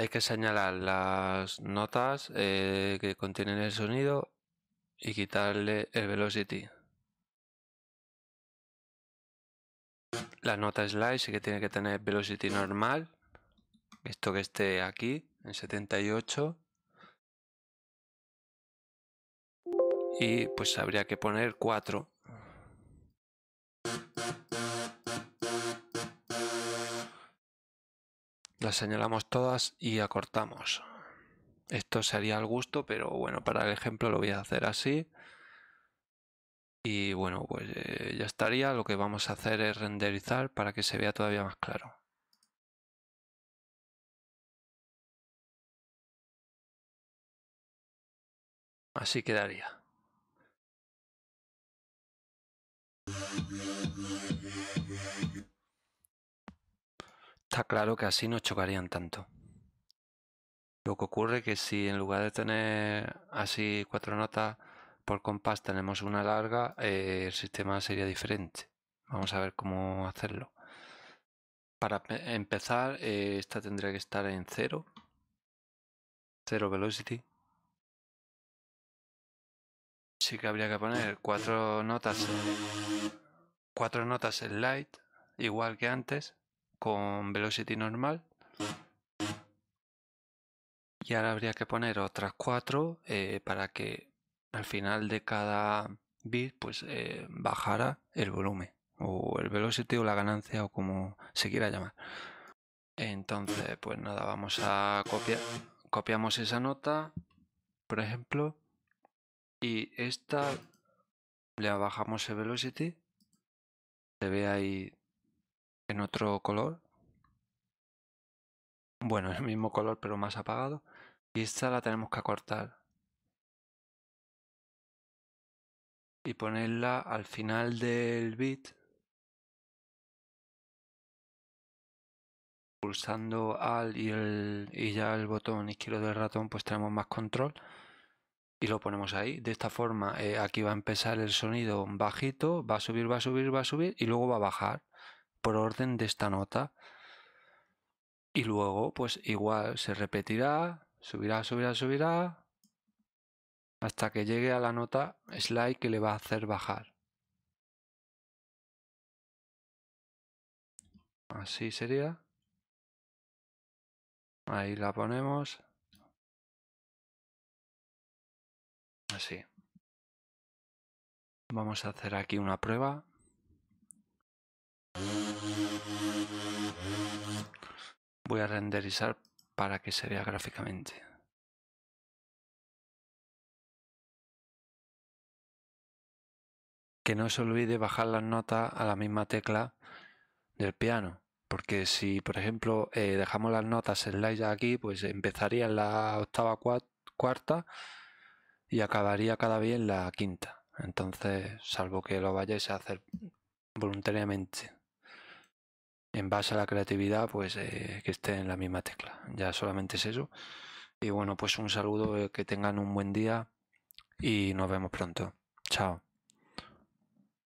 hay que señalar las notas eh, que contienen el sonido y quitarle el velocity. La nota slide sí que tiene que tener velocity normal, esto que esté aquí en 78. Y pues habría que poner 4. Las señalamos todas y acortamos. Esto sería al gusto, pero bueno, para el ejemplo lo voy a hacer así. Y bueno, pues eh, ya estaría. Lo que vamos a hacer es renderizar para que se vea todavía más claro. Así quedaría. claro que así no chocarían tanto. Lo que ocurre que si en lugar de tener así cuatro notas por compás tenemos una larga, eh, el sistema sería diferente. Vamos a ver cómo hacerlo. Para empezar, eh, esta tendría que estar en cero, cero velocity. Sí que habría que poner cuatro notas. Cuatro notas en light, igual que antes con velocity normal. Y ahora habría que poner otras cuatro eh, para que al final de cada bit pues eh, bajara el volumen o el velocity o la ganancia o como se quiera llamar. Entonces, pues nada, vamos a copiar. Copiamos esa nota, por ejemplo, y esta le bajamos el velocity. Se ve ahí otro color. Bueno, el mismo color pero más apagado. Y esta la tenemos que cortar Y ponerla al final del beat Pulsando AL y, y ya el botón izquierdo del ratón pues tenemos más control y lo ponemos ahí. De esta forma, eh, aquí va a empezar el sonido bajito, va a subir, va a subir, va a subir y luego va a bajar por orden de esta nota. Y luego, pues igual, se repetirá, subirá, subirá, subirá, hasta que llegue a la nota slide que le va a hacer bajar. Así sería. Ahí la ponemos. Así. Vamos a hacer aquí una prueba. Voy a renderizar para que se vea gráficamente. Que no se olvide bajar las notas a la misma tecla del piano. Porque si, por ejemplo, eh, dejamos las notas en la aquí, pues empezaría en la octava cuarta y acabaría cada vez en la quinta. Entonces, salvo que lo vayáis a hacer voluntariamente en base a la creatividad, pues eh, que esté en la misma tecla. Ya solamente es eso. Y bueno, pues un saludo, eh, que tengan un buen día y nos vemos pronto. Chao.